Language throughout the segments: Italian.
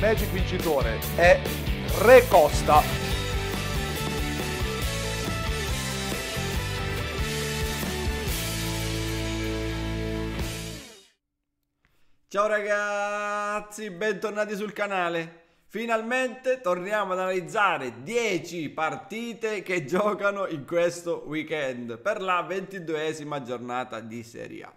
Magic vincitore è Re Costa. Ciao ragazzi, bentornati sul canale. Finalmente torniamo ad analizzare 10 partite che giocano in questo weekend per la ventiduesima giornata di Serie A.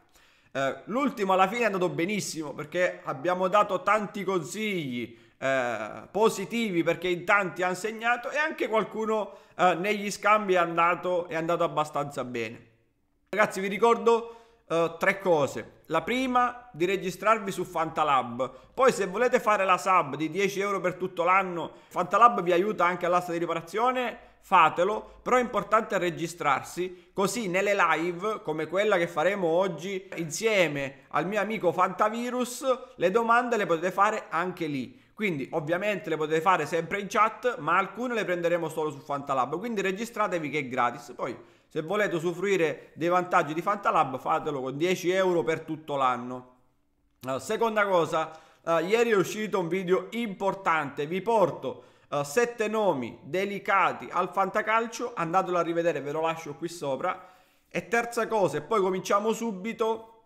Eh, l'ultimo alla fine è andato benissimo perché abbiamo dato tanti consigli eh, positivi perché in tanti hanno segnato e anche qualcuno eh, negli scambi è andato, è andato abbastanza bene. Ragazzi vi ricordo Uh, tre cose. La prima, di registrarvi su Fantalab. Poi se volete fare la sub di 10 euro per tutto l'anno, Fantalab vi aiuta anche all'asta di riparazione fatelo, però è importante registrarsi, così nelle live, come quella che faremo oggi insieme al mio amico Fantavirus, le domande le potete fare anche lì. Quindi ovviamente le potete fare sempre in chat, ma alcune le prenderemo solo su Fantalab, quindi registratevi che è gratis. Poi se volete usufruire dei vantaggi di Fantalab fatelo con 10 euro per tutto l'anno. Allora, seconda cosa, uh, ieri è uscito un video importante, vi porto Uh, sette nomi delicati al fantacalcio, andatelo a rivedere, ve lo lascio qui sopra. E terza cosa, e poi cominciamo subito,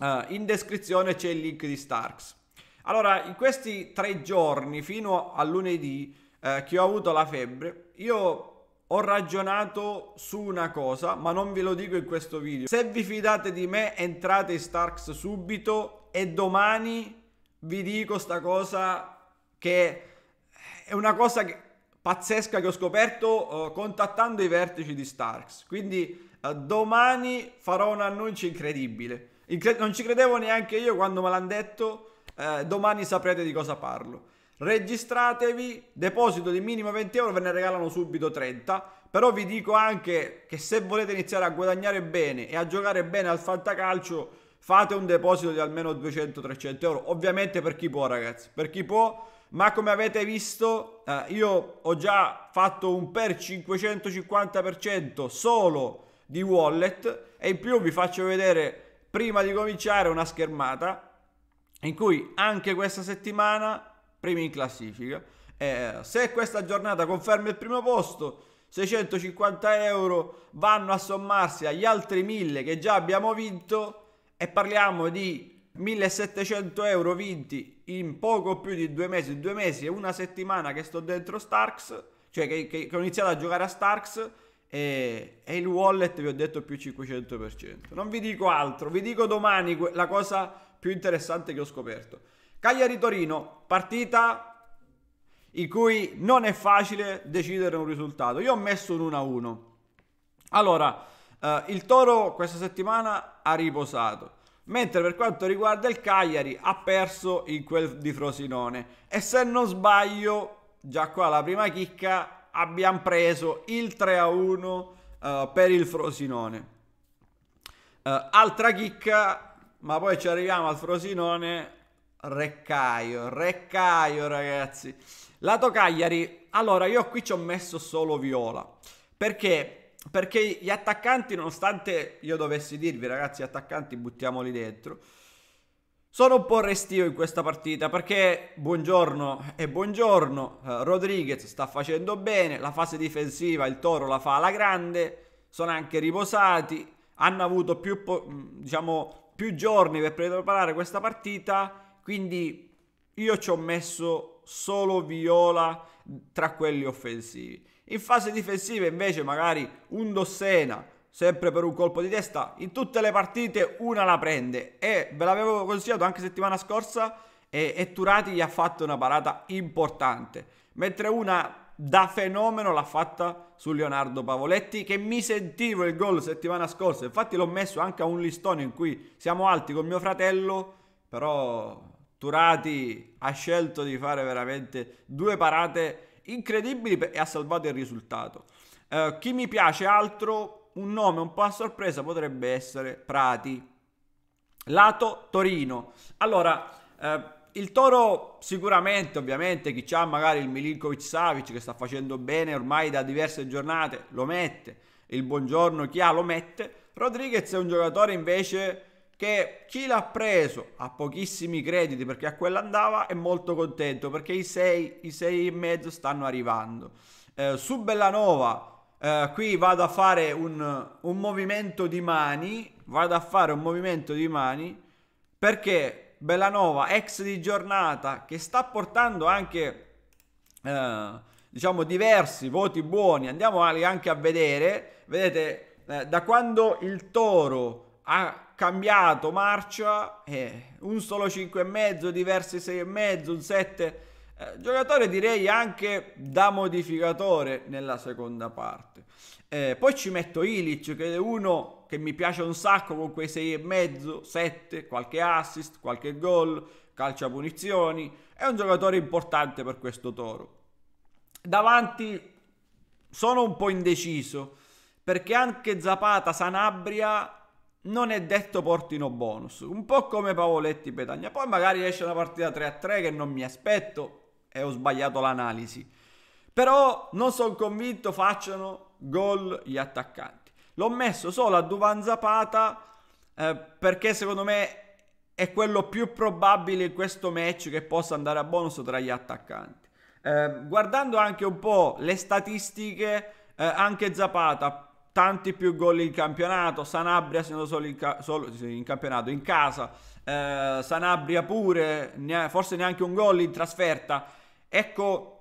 uh, in descrizione c'è il link di Starks. Allora, in questi tre giorni, fino a lunedì, uh, che ho avuto la febbre, io ho ragionato su una cosa, ma non ve lo dico in questo video. Se vi fidate di me, entrate in Starks subito e domani vi dico sta cosa che è una cosa che, pazzesca che ho scoperto uh, contattando i vertici di Starks. Quindi uh, domani farò un annuncio incredibile. Incre- non ci credevo neanche io quando me l'hanno detto. Uh, domani saprete di cosa parlo. Registratevi, deposito di minimo 20 euro, ve ne regalano subito 30. Però vi dico anche che se volete iniziare a guadagnare bene e a giocare bene al fantacalcio, fate un deposito di almeno 200-300 euro. Ovviamente per chi può, ragazzi. Per chi può ma come avete visto eh, io ho già fatto un per 550% solo di wallet e in più vi faccio vedere prima di cominciare una schermata in cui anche questa settimana primi in classifica eh, se questa giornata conferma il primo posto 650 euro vanno a sommarsi agli altri 1000 che già abbiamo vinto e parliamo di 1700 euro vinti in poco più di due mesi, due mesi e una settimana che sto dentro Starks, cioè che, che, che ho iniziato a giocare a Starks e, e, il wallet vi ho detto più 500%. Non vi dico altro, vi dico domani la cosa più interessante che ho scoperto. Cagliari-Torino, partita in cui non è facile decidere un risultato. Io ho messo un 1-1. Allora, eh, il Toro questa settimana ha riposato. Mentre per quanto riguarda il Cagliari ha perso in quel di Frosinone. E se non sbaglio, già qua la prima chicca, abbiamo preso il 3-1 a uh, per il Frosinone. Uh, altra chicca, ma poi ci arriviamo al Frosinone. Reccaio, Reccaio ragazzi. Lato Cagliari, allora io qui ci ho messo solo viola perché perché gli attaccanti, nonostante io dovessi dirvi ragazzi, attaccanti buttiamoli dentro, sono un po' restio in questa partita perché buongiorno e buongiorno, eh, Rodriguez sta facendo bene, la fase difensiva il Toro la fa alla grande, sono anche riposati, hanno avuto più, mm, diciamo, più giorni per preparare questa partita, quindi io ci ho messo solo Viola tra quelli offensivi. In fase difensiva invece magari un Dossena, sempre per un colpo di testa, in tutte le partite una la prende e ve l'avevo consigliato anche settimana scorsa e, e Turati gli ha fatto una parata importante, mentre una da fenomeno l'ha fatta su Leonardo Pavoletti che mi sentivo il gol settimana scorsa infatti l'ho messo anche a un listone in cui siamo alti con mio fratello però Turati ha scelto di fare veramente due parate incredibili e ha salvato il risultato. Uh, chi mi piace altro, un nome un po' a sorpresa potrebbe essere Prati. Lato Torino. Allora, uh, il Toro sicuramente, ovviamente, chi ha magari il Milinkovic Savic che sta facendo bene ormai da diverse giornate, lo mette. Il buongiorno chi ha lo mette. Rodriguez è un giocatore invece che chi l'ha preso a pochissimi crediti perché a quella andava è molto contento perché i 6, i 6 e mezzo stanno arrivando. Eh, su Bellanova eh, qui vado a fare un, un, movimento di mani, vado a fare un movimento di mani perché Bellanova ex di giornata che sta portando anche eh, diciamo diversi voti buoni, andiamo anche a vedere, vedete eh, da quando il Toro ha cambiato marcia, eh, un solo 5,5, diversi 6,5, un 7, eh, giocatore direi anche da modificatore nella seconda parte. Eh, poi ci metto Ilic che è uno che mi piace un sacco con quei 6,5, 7, qualche assist, qualche gol, calcia punizioni, è un giocatore importante per questo Toro. Davanti sono un po' indeciso perché anche Zapata, Sanabria non è detto portino bonus. Un po' come Pavoletti Petagna. Poi magari esce una partita 3 a 3 che non mi aspetto e eh, ho sbagliato l'analisi. Però non sono convinto facciano gol gli attaccanti. L'ho messo solo a Duvan Zapata eh, perché secondo me è quello più probabile in questo match che possa andare a bonus tra gli attaccanti. Eh, guardando anche un po' le statistiche, eh, anche Zapata tanti più gol in campionato, Sanabria segnato solo in, ca- solo in campionato, in casa, eh, Sanabria pure, ne- forse neanche un gol in trasferta. Ecco,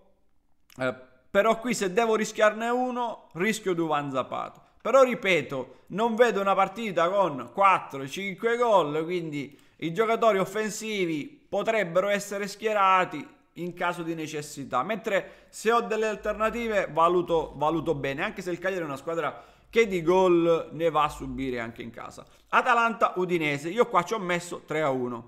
eh, però qui se devo rischiarne uno, rischio Duvan Zapato. Però ripeto, non vedo una partita con 4-5 gol, quindi i giocatori offensivi potrebbero essere schierati in caso di necessità. Mentre se ho delle alternative valuto, valuto bene, anche se il Cagliari è una squadra che di gol ne va a subire anche in casa. Atalanta-Udinese, io qua ci ho messo 3-1. a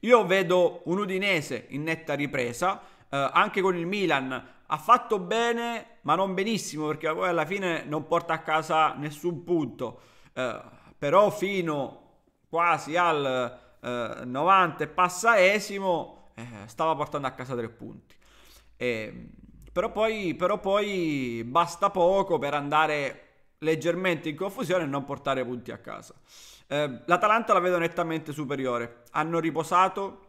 Io vedo un Udinese in netta ripresa, eh, anche con il Milan ha fatto bene, ma non benissimo, perché poi alla fine non porta a casa nessun punto. Eh, però fino quasi al eh, 90 passaesimo eh, stava portando a casa tre punti. E, ehm, però poi, però poi basta poco per andare leggermente in confusione e non portare punti a casa. Eh, L'Atalanta la vedo nettamente superiore. Hanno riposato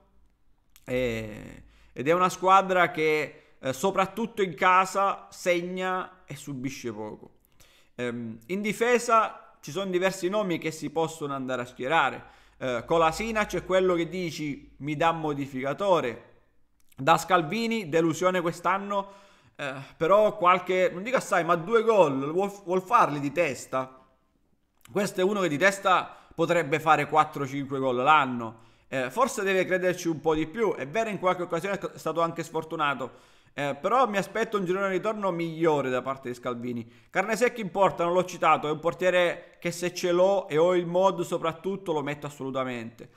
e, eh, ed è una squadra che eh, soprattutto in casa segna e subisce poco. Eh, in difesa ci sono diversi nomi che si possono andare a schierare. Eh, Colasina c'è quello che dici mi dà modificatore. Da Scalvini, delusione quest'anno eh, però qualche, non dico assai, ma due gol, vuol, vuol farli di testa. Questo è uno che di testa potrebbe fare 4-5 gol l'anno. Eh, forse deve crederci un po' di più. È vero, in qualche occasione è stato anche sfortunato. Eh, però mi aspetto un girone di ritorno migliore da parte di Scalvini. Carne secchi in porta, non l'ho citato. È un portiere che se ce l'ho e ho il mod soprattutto lo metto assolutamente.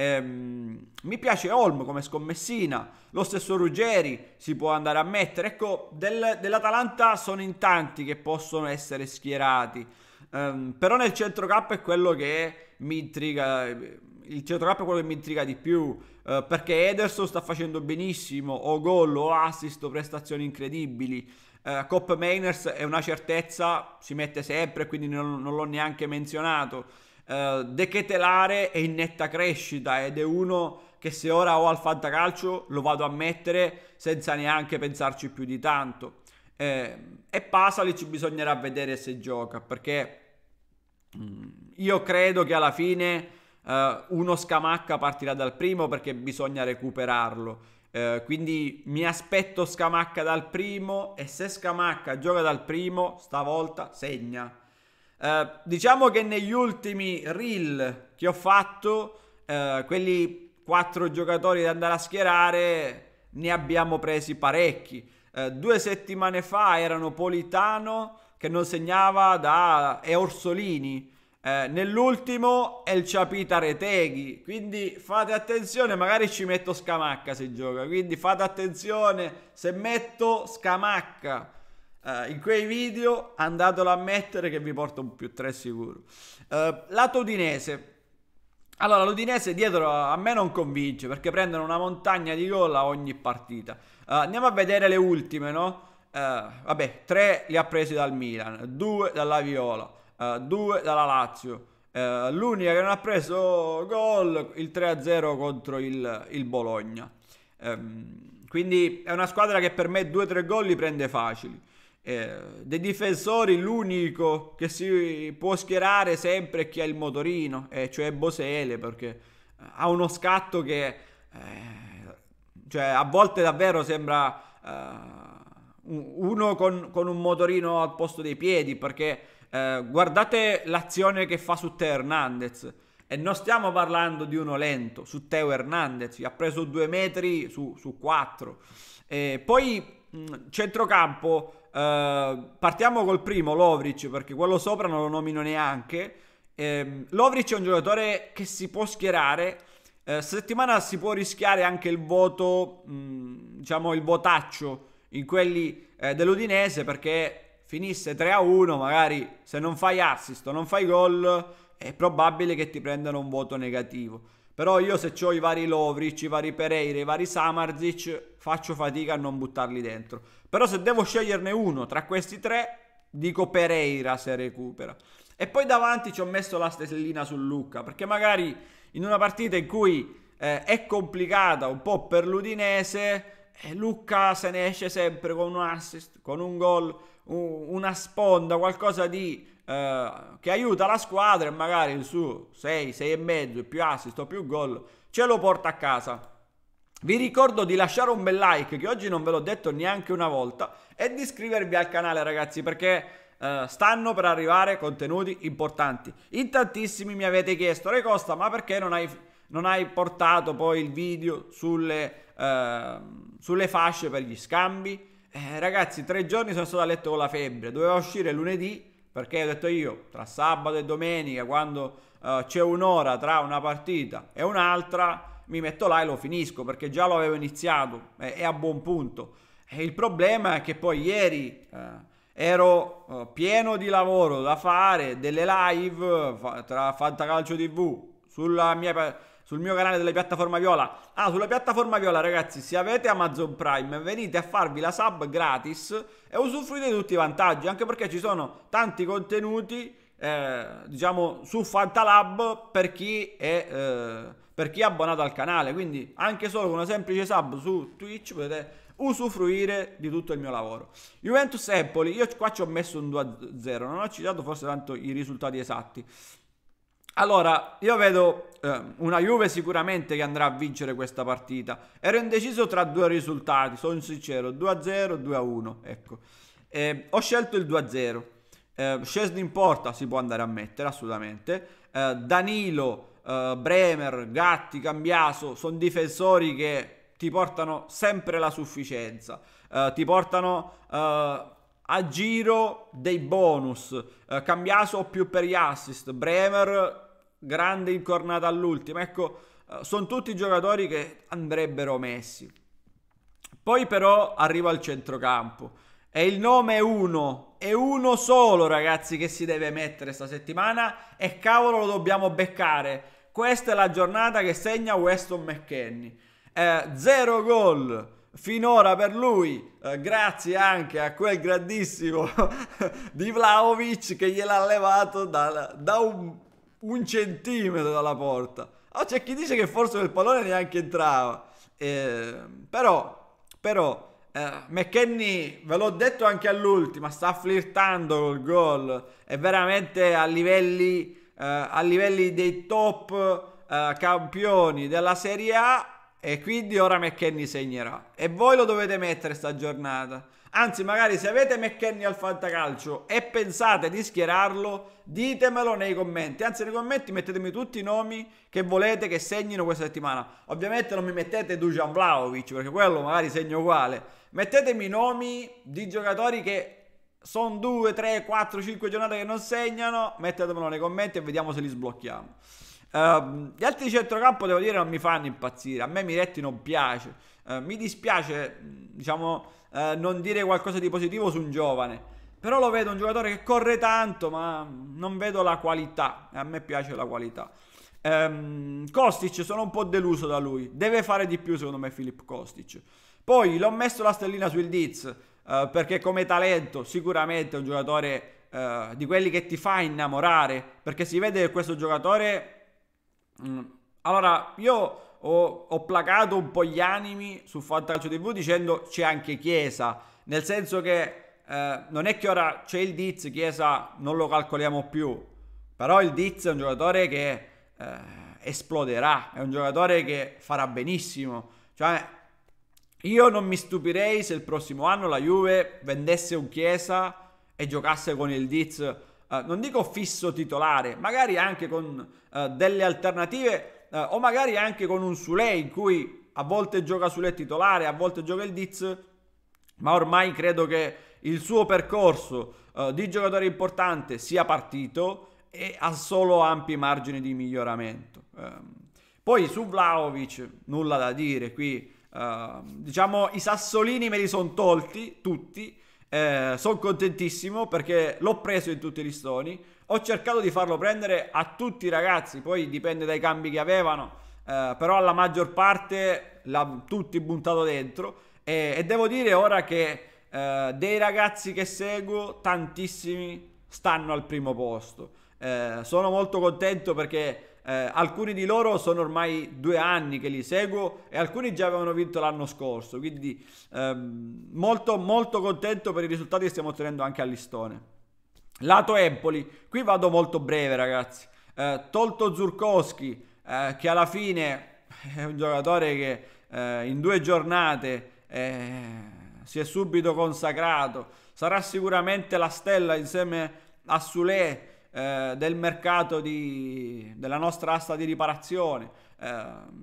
Ehm, mi piace Holm come scommessina, lo stesso Ruggeri si può andare a mettere. Ecco, del, dell'Atalanta sono in tanti che possono essere schierati. Ehm, però nel centrocampo è quello che mi intriga il centrocampo è quello che mi intriga di più eh, perché Ederson sta facendo benissimo o gol o assist o prestazioni incredibili eh, Cop Mainers è una certezza si mette sempre quindi non, non l'ho neanche menzionato eh, De Ketelare è in netta crescita ed è uno che se ora ho al fantacalcio lo vado a mettere senza neanche pensarci più di tanto. Eh, e Pasalic bisognerà vedere se gioca perché mm, io credo che alla fine eh, uno Scamacca partirà dal primo perché bisogna recuperarlo. Eh, quindi mi aspetto Scamacca dal primo e se Scamacca gioca dal primo stavolta segna eh, diciamo che negli ultimi reel che ho fatto, eh, quelli quattro giocatori da andare a schierare, ne abbiamo presi parecchi. Eh, due settimane fa erano Politano che non segnava da, e Orsolini. Eh, nell'ultimo è il Ciapita Reteghi. Quindi fate attenzione, magari ci metto Scamacca se gioca. Quindi fate attenzione se metto Scamacca. Uh, in quei video andatelo a mettere che vi porto un più 3 sicuro. Uh, eh, lato Udinese. Allora, l'Udinese dietro a me non convince perché prendono una montagna di gol a ogni partita. Uh, andiamo a vedere le ultime, no? vabbè, 3 li ha presi dal Milan, 2 dalla Viola, 2 dalla Lazio. l'unica che non ha preso gol, il 3-0 contro il, il Bologna. Um, quindi è una squadra che per me 2-3 gol li prende facili. Eh, dei difensori l'unico che si può schierare sempre chi ha il motorino, eh, cioè Bosele, perché eh, ha uno scatto che eh, cioè, a volte davvero sembra eh, uno con, con, un motorino al posto dei piedi, perché guardate l'azione che fa su Teo Hernandez. E non stiamo parlando di uno lento, su Teo Hernandez, ha preso due metri su, su quattro. E poi centrocampo, eh, partiamo col primo, Lovric, perché quello sopra non lo nomino neanche. Um, Lovric è un giocatore che si può schierare. Uh, settimana si può rischiare anche il voto, mh, mm, diciamo il votaccio in quelli eh, dell'Udinese perché finisse 3 a 1, magari se non fai assist o non fai gol è probabile che ti prendano un voto negativo. Però io se ho i vari Lovric, i vari Pereira, i vari Samarzic, faccio fatica a non buttarli dentro. Però se devo sceglierne uno tra questi tre, dico Pereira se recupera. E poi davanti ci ho messo la stesellina su Lucca, perché magari in una partita in cui eh, è complicata un po' per l'Udinese. E eh, Lucca se ne esce sempre con un assist, con un gol, un, una sponda, qualcosa di eh, che aiuta la squadra e magari il suo 6, 6 e mezzo, più assist o più gol, ce lo porta a casa. Vi ricordo di lasciare un bel like che oggi non ve l'ho detto neanche una volta e di iscrivervi al canale ragazzi perché eh, stanno per arrivare contenuti importanti. In tantissimi mi avete chiesto, Re Costa, ma perché non hai, non hai portato poi il video sulle, eh, sulle fasce per gli scambi? Eh, ragazzi, tre giorni sono stato a letto con la febbre, doveva uscire lunedì perché ho detto io, tra sabato e domenica, quando uh, c'è un'ora tra una partita e un'altra, mi metto là e lo finisco perché già lo avevo iniziato, è, è a buon punto. E il problema è che poi ieri uh, ero uh, pieno di lavoro da fare, delle live fa, tra Fantacalcio TV, sulla mia sul mio canale della piattaforma Viola. Ah, sulla piattaforma Viola, ragazzi, se avete Amazon Prime, venite a farvi la sub gratis e usufruite di tutti i vantaggi, anche perché ci sono tanti contenuti, eh, diciamo, su Fantalab per chi è... Eh, per chi è abbonato al canale, quindi anche solo con una semplice sub su Twitch potete usufruire di tutto il mio lavoro. Juventus Empoli, io qua ci ho messo un 2-0, non ho citato forse tanto i risultati esatti. Allora, io vedo eh, una Juve sicuramente che andrà a vincere questa partita. Ero indeciso tra due risultati, sono sincero, 2-0, 2-1, ecco. Eh, ho scelto il 2-0. Eh, Scesni in porta si può andare a mettere, assolutamente. Eh, Danilo, eh, Bremer, Gatti, Cambiaso sono difensori che ti portano sempre la sufficienza, eh, ti portano eh, a giro dei bonus. Cambiaso più per gli assist, Bremer grande incornata all'ultima. Ecco, eh, sono tutti giocatori che andrebbero messi. Poi però arriva al centrocampo. E il nome è uno, è uno solo ragazzi che si deve mettere questa settimana e cavolo lo dobbiamo beccare. Questa è la giornata che segna Weston McKennie. Eh, zero gol finora per lui, eh, grazie anche a quel grandissimo di Vlaovic che gliel'ha levato da, da un un centimetro dalla porta. Oh, c'è chi dice che forse il pallone neanche entrava. Eh, però, però, eh, McKenny, ve l'ho detto anche all'ultima, sta flirtando col gol. È veramente a livelli, eh, a livelli dei top eh, campioni della Serie A e quindi ora McKenny segnerà. E voi lo dovete mettere sta giornata. Anzi, magari se avete McKenny al fantacalcio e pensate di schierarlo, ditemelo nei commenti. Anzi, nei commenti mettetemi tutti i nomi che volete che segnino questa settimana. Ovviamente non mi mettete Dujan Vlaovic, perché quello magari segno uguale. Mettetemi i nomi di giocatori che sono 2, 3, 4, 5 giornate che non segnano. Mettetemelo nei commenti e vediamo se li sblocchiamo. Uh, gli altri di centrocampo, devo dire, non mi fanno impazzire. A me Miretti non piace. Uh, mi dispiace, diciamo eh, non dire qualcosa di positivo su un giovane. Però lo vedo un giocatore che corre tanto, ma non vedo la qualità. A me piace la qualità. Ehm, Kostic, sono un po' deluso da lui. Deve fare di più, secondo me, Filippo Kostic. Poi l'ho messo la stellina sul Diz, eh, perché come talento sicuramente è un giocatore eh, di quelli che ti fa innamorare, perché si vede che questo giocatore... Mh, mm, allora, io ho, ho placato un po' gli animi su Fantaccio TV dicendo c'è anche Chiesa, nel senso che eh, non è che ora c'è il Diz, Chiesa non lo calcoliamo più, però il Diz è un giocatore che eh, esploderà, è un giocatore che farà benissimo, cioè io non mi stupirei se il prossimo anno la Juve vendesse un Chiesa e giocasse con il Diz, eh, non dico fisso titolare, magari anche con eh, delle alternative eh, o magari anche con un Sule in cui a volte gioca Sule titolare, a volte gioca il Diz, ma ormai credo che il suo percorso eh, di giocatore importante sia partito e ha solo ampi margini di miglioramento. Ehm, poi su Vlaovic nulla da dire qui. Uh, diciamo i sassolini me li sono tolti tutti eh, sono contentissimo perché l'ho preso in tutti gli listoni ho cercato di farlo prendere a tutti i ragazzi, poi dipende dai cambi che avevano, eh, però alla maggior parte l'ha tutti buttato dentro e, e, devo dire ora che eh, dei ragazzi che seguo tantissimi stanno al primo posto. Eh, sono molto contento perché eh, alcuni di loro sono ormai due anni che li seguo e alcuni già avevano vinto l'anno scorso, quindi ehm, molto molto contento per i risultati che stiamo ottenendo anche a Listone. Lato Empoli, qui vado molto breve ragazzi, eh, tolto Zurkowski eh, che alla fine è un giocatore che eh, in due giornate eh, si è subito consacrato, sarà sicuramente la stella insieme a Sule eh, del mercato di, della nostra asta di riparazione. Eh,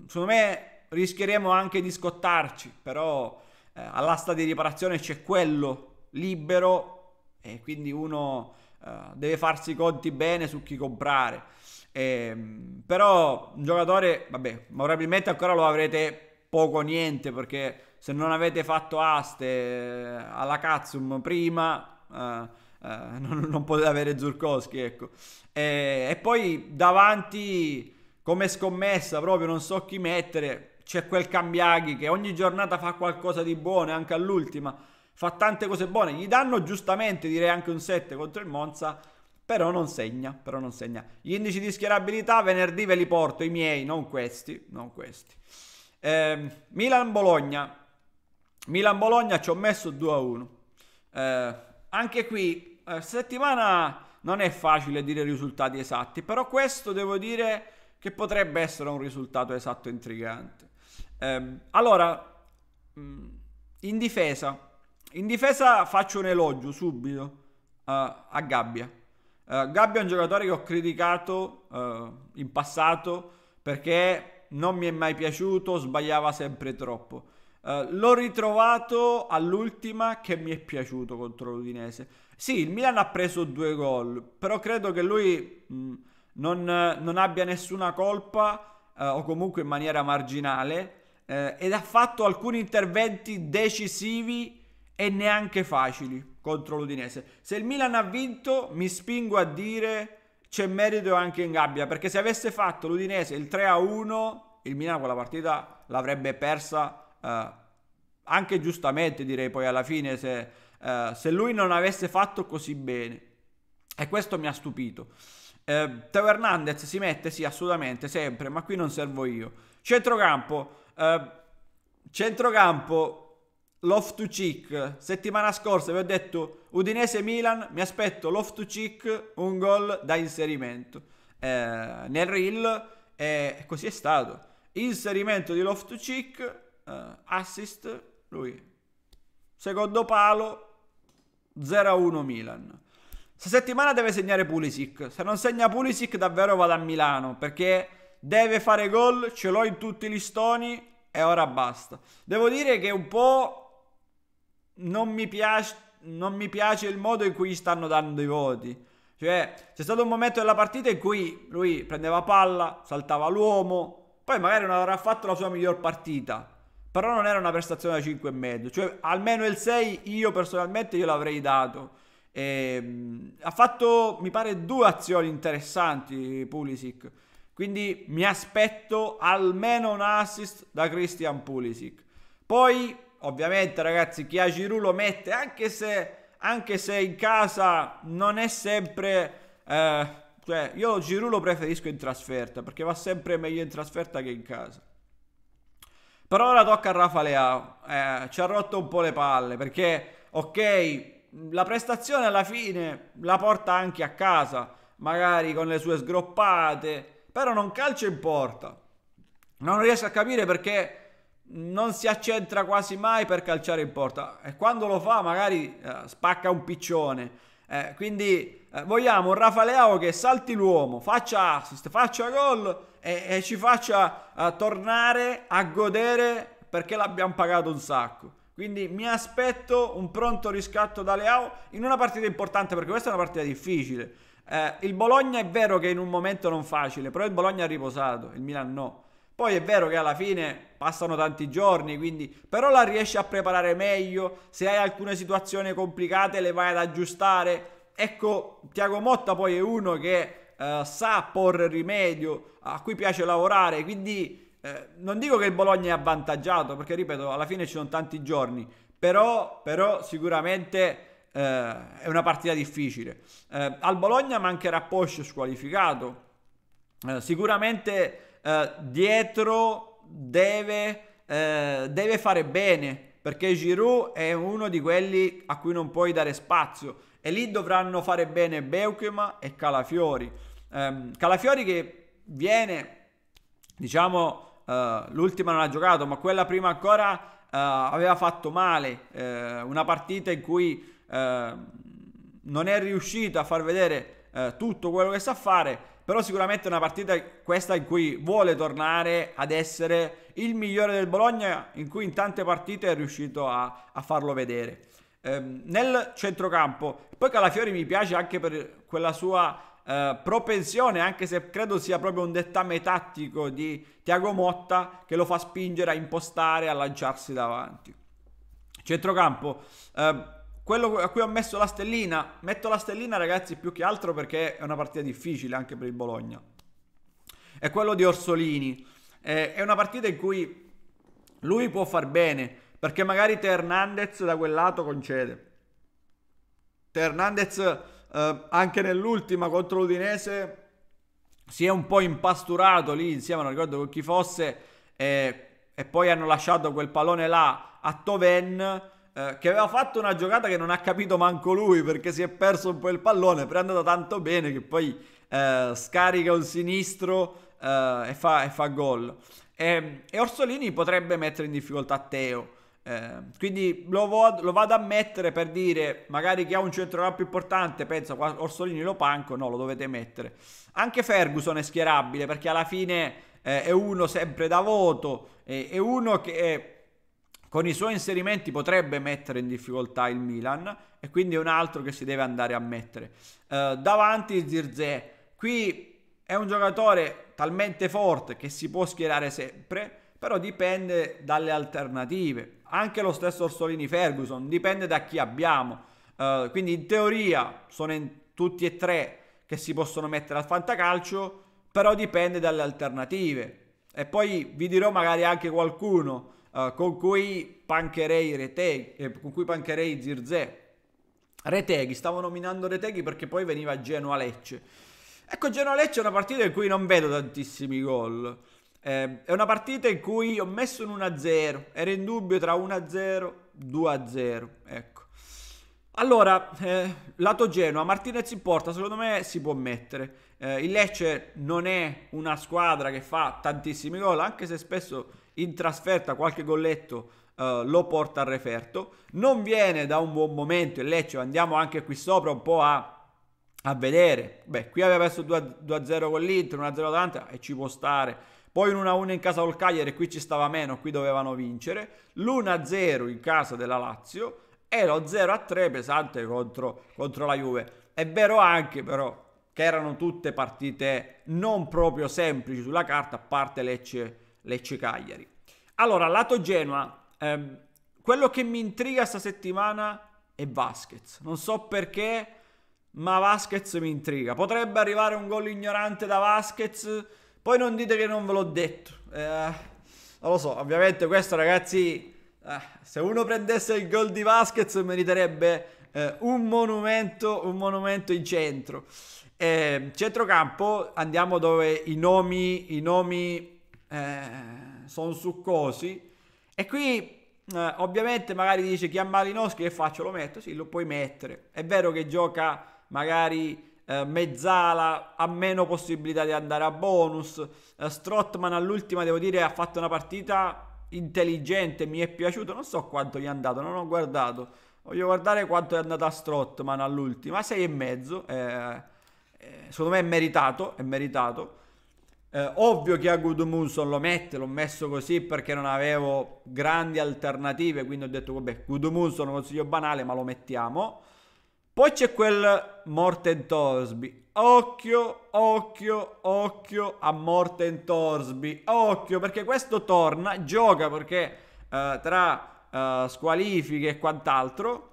secondo me rischieremo anche di scottarci, però all'asta di riparazione c'è quello libero e quindi uno eh, deve farsi i conti bene su chi comprare. E, ehm, però un giocatore, vabbè, probabilmente ancora lo avrete poco o niente perché se non avete fatto aste eh, alla Katsum prima... Uh, Uh, non, non, poteva avere Zurkowski, ecco. E, e, poi davanti, come scommessa, proprio non so chi mettere, c'è quel Cambiaghi che ogni giornata fa qualcosa di buono, anche all'ultima fa tante cose buone, gli danno giustamente direi anche un 7 contro il Monza, però non segna, però non segna. Gli indici di schierabilità venerdì ve li porto, i miei, non questi, non questi. Eh, Milan-Bologna, Milan-Bologna ci ho messo 2-1. eh, anche qui, eh, settimana non è facile dire risultati esatti, però questo devo dire che potrebbe essere un risultato esatto intrigante. Eh, allora, mm, in difesa, in difesa faccio un elogio subito uh, a Gabbia. Uh, Gabbia è un giocatore che ho criticato uh, in passato perché non mi è mai piaciuto, sbagliava sempre troppo. l'ho ritrovato all'ultima che mi è piaciuto contro l'Udinese. Sì, il Milan ha preso due gol, però credo che lui mh, mm, non, non, abbia nessuna colpa o comunque in maniera marginale ed ha fatto alcuni interventi decisivi e neanche facili contro l'Udinese. Se il Milan ha vinto, mi spingo a dire c'è merito anche in gabbia, perché se avesse fatto l'Udinese il 3-1, il Milan quella partita l'avrebbe persa eh, anche giustamente, direi poi alla fine, se, eh, se, lui non avesse fatto così bene. E questo mi ha stupito. Eh, Teo Hernandez si mette, sì, assolutamente, sempre, ma qui non servo io. Centrocampo, eh, centrocampo Love to Cheek. Settimana scorsa vi ho detto Udinese-Milan, mi aspetto Love to Cheek, un gol da inserimento. Eh, nel reel e eh, così è stato. Inserimento di Love to Cheek, eh, assist, lui. Secondo palo, 0-1 Milan. Sta settimana deve segnare Pulisic. Se non segna Pulisic davvero vado a Milano perché deve fare gol, ce l'ho in tutti i listoni e ora basta. Devo dire che un po' non mi piace, non mi piace il modo in cui gli stanno dando i voti. Cioè, c'è stato un momento della partita in cui lui prendeva palla, saltava l'uomo, poi magari non avrà fatto la sua miglior partita, però non era una prestazione da 5,5. Cioè, almeno il 6 io personalmente io l'avrei dato. E, ehm, ha fatto, mi pare, due azioni interessanti Pulisic. Quindi mi aspetto almeno un assist da Christian Pulisic. Poi ovviamente ragazzi chi ha Chiagiru lo mette anche se, anche se in casa non è sempre... Eh, cioè, io Giroud lo preferisco in trasferta perché va sempre meglio in trasferta che in casa. però ora tocca a Rafa Leao. Eh, ci ha rotto un po' le palle perché, ok, la prestazione alla fine la porta anche a casa, magari con le sue sgroppate, però non calcia in porta. Non riesco a capire perché non si accentra quasi mai per calciare in porta e quando lo fa magari eh, spacca un piccione. Eh, quindi eh, vogliamo un Rafa Leao che salti l'uomo, faccia assist, faccia gol e, e ci faccia eh, tornare a godere perché l'abbiamo pagato un sacco. Quindi mi aspetto un pronto riscatto da Leao in una partita importante perché questa è una partita difficile. Eh, il Bologna è vero che in un momento non facile, però il Bologna ha riposato, il Milan no. Poi è vero che alla fine passano tanti giorni, quindi però la riesci a preparare meglio, se hai alcune situazioni complicate le vai ad aggiustare. Ecco, Tiago Motta poi è uno che eh, sa porre rimedio, a cui piace lavorare, quindi eh, non dico che il Bologna è avvantaggiato, perché ripeto, alla fine ci sono tanti giorni, però, però sicuramente... Eh, è una partita difficile. Eh, al Bologna mancherà Porsche squalificato. Eh, sicuramente eh, dietro deve, eh, deve fare bene perché Giroud è uno di quelli a cui non puoi dare spazio e lì dovranno fare bene Beuchema e Calafiori. Eh, Calafiori che viene, diciamo, Uh, l'ultima non ha giocato, ma quella prima ancora uh, aveva fatto male, uh, una partita in cui non è riuscito a far vedere tutto quello che sa fare però sicuramente è una partita questa in cui vuole tornare ad essere il migliore del Bologna, in cui in tante partite è riuscito a, a farlo vedere. Ehm, nel centrocampo, poi Calafiori mi piace anche per quella sua Uh, propensione, anche se credo sia proprio un dettame tattico di Tiago Motta che lo fa spingere a impostare, a lanciarsi davanti. Centrocampo, uh, quello a cui ho messo la stellina, metto la stellina ragazzi più che altro perché è una partita difficile anche per il Bologna. È quello di Orsolini. È una partita in cui lui può far bene perché magari Te Hernandez da quel lato concede. Te Hernandez eh, anche nell'ultima contro l'Udinese si è un po' impasturato lì insieme, non ricordo con chi fosse, eh, e poi hanno lasciato quel pallone là a Toven eh, che aveva fatto una giocata che non ha capito manco lui perché si è perso un po' il pallone, però è andata tanto bene che poi eh, scarica un sinistro eh, e fa, fa, gol. E, e, Orsolini potrebbe mettere in difficoltà Teo. Eh, quindi lo, vo- lo, vado a mettere per dire magari chi ha un centrocampo importante pensa Orsolini lo panco no lo dovete mettere anche Ferguson è schierabile perché alla fine eh, è uno sempre da voto, eh, è uno che con i suoi inserimenti potrebbe mettere in difficoltà il Milan e quindi è un altro che si deve andare a mettere. Uh, davanti Zirze, qui è un giocatore talmente forte che si può schierare sempre, però dipende dalle alternative. Anche lo stesso Orsolini Ferguson, dipende da chi abbiamo. Uh, quindi in teoria sono in tutti e tre che si possono mettere al fantacalcio, però dipende dalle alternative. E poi vi dirò magari anche qualcuno con cui pancherei Reteghi, eh, con cui pancherei eh, Zirze. Reteghi, stavo nominando Reteghi perché poi veniva Genoa-Lecce. Ecco, Genoa-Lecce è una partita in cui non vedo tantissimi gol. Eh, è una partita in cui ho messo un 1-0, ero in dubbio tra 1-0 2-0, ecco. Allora, eh, lato Genoa, Martinez in porta, secondo me si può mettere. Eh, il Lecce non è una squadra che fa tantissimi gol, anche se spesso in trasferta qualche golletto eh, lo porta al referto, non viene da un buon momento il Lecce, andiamo anche qui sopra un po' a a vedere. Beh, qui aveva perso 2-0 con l'Inter, 1-0 Atalanta e ci può stare. Poi un 1-1 in casa col Cagliari, qui ci stava meno, qui dovevano vincere. L'1-0 in casa della Lazio e lo 0-3 pesante contro, contro la Juve. È vero anche però che erano tutte partite non proprio semplici sulla carta, a parte Lecce Lecce-Cagliari. Allora, lato Genoa, ehm, quello che mi intriga sta settimana è Vasquez. Non so perché, ma Vasquez mi intriga. Potrebbe arrivare un gol ignorante da Vasquez, poi non dite che non ve l'ho detto. Eh, non lo so, ovviamente questo ragazzi... Eh, se uno prendesse il gol di Vasquez meriterebbe eh, un monumento, un monumento in centro. Eh, centrocampo andiamo dove i nomi, i nomi eh, sono succosi. E qui eh, ovviamente magari dice chi ha Malinowski che faccio? Lo metto? Sì, lo puoi mettere. È vero che gioca magari eh, mezzala, ha meno possibilità di andare a bonus. Eh, Strottman all'ultima devo dire ha fatto una partita intelligente, mi è piaciuto, non so quanto gli è andato, non ho guardato. Voglio guardare quanto è andata a Strottman all'ultima, 6,5. Eh, eh, secondo me è meritato, è meritato. Eh, ovvio che a Gudmundsson lo mette, l'ho messo così perché non avevo grandi alternative, quindi ho detto vabbè, Gudmundsson è un consiglio banale, ma lo mettiamo. Poi c'è quel Morten Torsby. Occhio, occhio, occhio a Morten Torsby. Occhio perché questo torna, gioca perché eh, tra eh, squalifiche e quant'altro.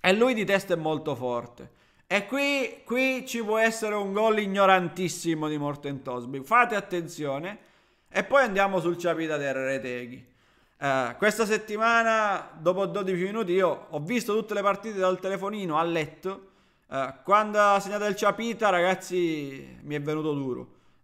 E lui di testa è molto forte. E qui, qui ci può essere un gol ignorantissimo di Morten Tosby. Fate attenzione. E poi andiamo sul Ciapita del Reteghi. Uh, eh, questa settimana, dopo 12 minuti, io ho visto tutte le partite dal telefonino a letto. Uh, quando ha segnato il Ciapita, ragazzi, mi è venuto duro.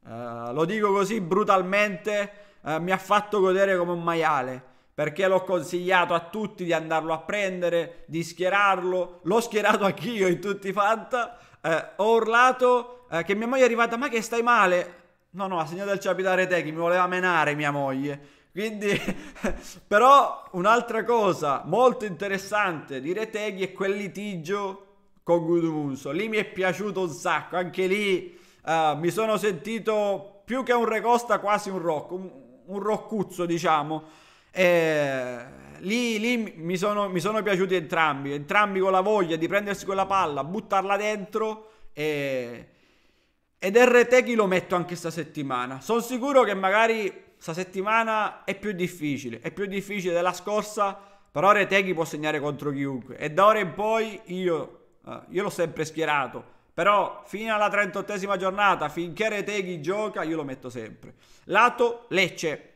Uh, lo dico così brutalmente, mi ha fatto godere come un maiale perché l'ho consigliato a tutti di andarlo a prendere, di schierarlo, l'ho schierato anch'io in tutti i fanta, eh, ho urlato eh, che mia moglie è arrivata, ma che stai male? No, no, ha segnato il capitale Techi, mi voleva menare mia moglie. Quindi, però, un'altra cosa molto interessante di Reteghi è quel litigio con Gudumuso. Lì mi è piaciuto un sacco, anche lì uh, mi sono sentito più che un recosta, quasi un rock, un, un roccuzzo, diciamo. E lì, lì mi, sono, mi, sono, piaciuti entrambi, entrambi con la voglia di prendersi quella palla, buttarla dentro e... Ed RT lo metto anche sta settimana. Sono sicuro che magari sta settimana è più difficile, è più difficile della scorsa, però Reteghi può segnare contro chiunque e da ora in poi io, eh, io l'ho sempre schierato, però fino alla 38esima giornata, finché Reteghi gioca, io lo metto sempre. Lato Lecce,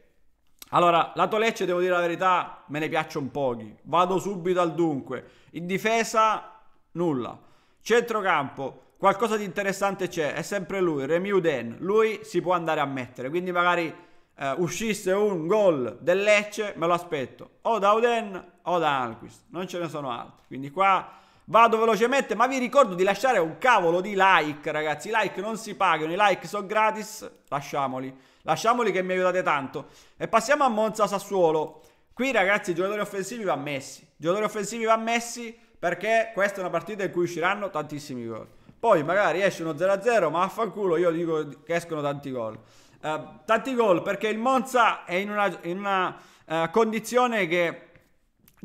allora, lato Lecce, devo dire la verità, me ne piacciono pochi. Vado subito al dunque. In difesa, nulla. Centrocampo, qualcosa di interessante c'è, è sempre lui, Remy Den. Lui si può andare a mettere, quindi magari eh, uscisse un gol del Lecce, me lo aspetto. O da Uden o da Alquist, non ce ne sono altri. Quindi qua Vado velocemente, ma vi ricordo di lasciare un cavolo di like, ragazzi. I like non si pagano, i like sono gratis. Lasciamoli, lasciamoli che mi aiutate tanto. E passiamo a Monza Sassuolo. Qui, ragazzi, i giocatori offensivi va messi. I giocatori offensivi va messi perché questa è una partita in cui usciranno tantissimi gol. Poi magari esce uno 0-0, ma affanculo, io dico che escono tanti gol. Uh, tanti gol perché il Monza è in una, in una uh, condizione che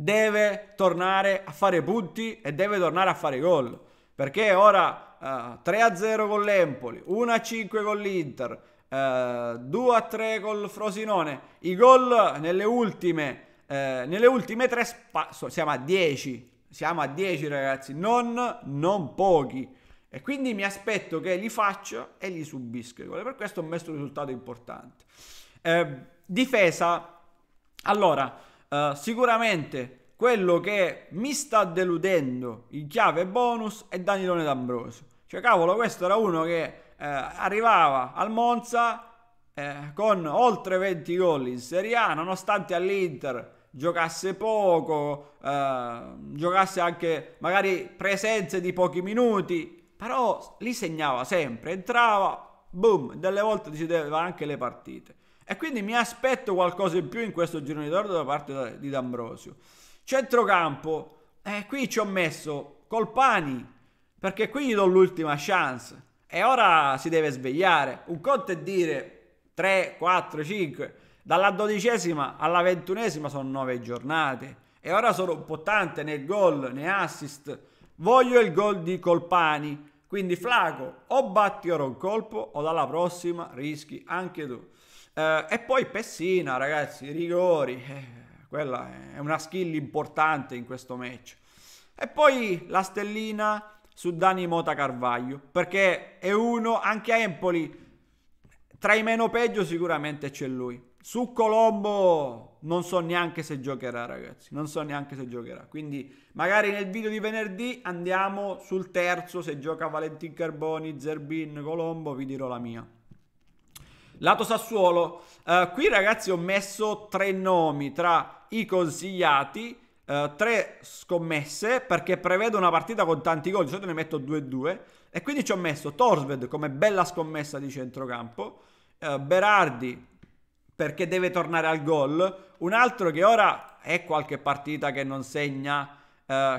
deve tornare a fare punti e deve tornare a fare gol. Perché ora uh, eh, 3-0 con l'Empoli, 1-5 con l'Inter, uh, eh, 2-3 col Frosinone. I gol nelle ultime, uh, nelle ultime tre spa- siamo a 10. Siamo a 10 ragazzi, non, non pochi. E quindi mi aspetto che li faccia e li subisca. Per questo ho messo un risultato importante. Eh, difesa. Allora, eh, sicuramente quello che mi sta deludendo in chiave bonus è Danilone D'Ambrosio. Cioè, cavolo, questo era uno che eh, arrivava al Monza eh, con oltre 20 gol in Serie A, nonostante all'Inter giocasse poco, eh, giocasse anche magari presenze di pochi minuti, però li segnava sempre, entrava, boom, delle volte decideva anche le partite. E quindi mi aspetto qualcosa in più in questo giro di d'oro da parte di D'Ambrosio. Centrocampo, eh, qui ci ho messo Colpani, perché qui gli do l'ultima chance. E ora si deve svegliare. Un conto è dire 3, 4, 5. Dalla dodicesima alla ventunesima sono nove giornate. E ora sono un po' tante né gol né assist. Voglio il gol di Colpani. Quindi Flaco, o batti ora un colpo o dalla prossima rischi anche tu. Eh, e poi Pessina, ragazzi, rigori, eh, quella è una skill importante in questo match. E poi la stellina su Dani Mota Carvaglio, perché è uno, anche a Empoli, tra i meno peggio sicuramente c'è lui. Su Colombo non so neanche se giocherà, ragazzi. Non so neanche se giocherà. Quindi magari nel video di venerdì andiamo sul terzo, se gioca Valentin Carboni, Zerbin, Colombo, vi dirò la mia. Lato Sassuolo, uh, qui ragazzi ho messo tre nomi tra i consigliati, uh, tre scommesse perché prevedo una partita con tanti gol, di solito ne metto 2-2 e quindi ci ho messo Torsved come bella scommessa di centrocampo, uh, Berardi perché deve tornare al gol, un altro che ora è qualche partita che non segna,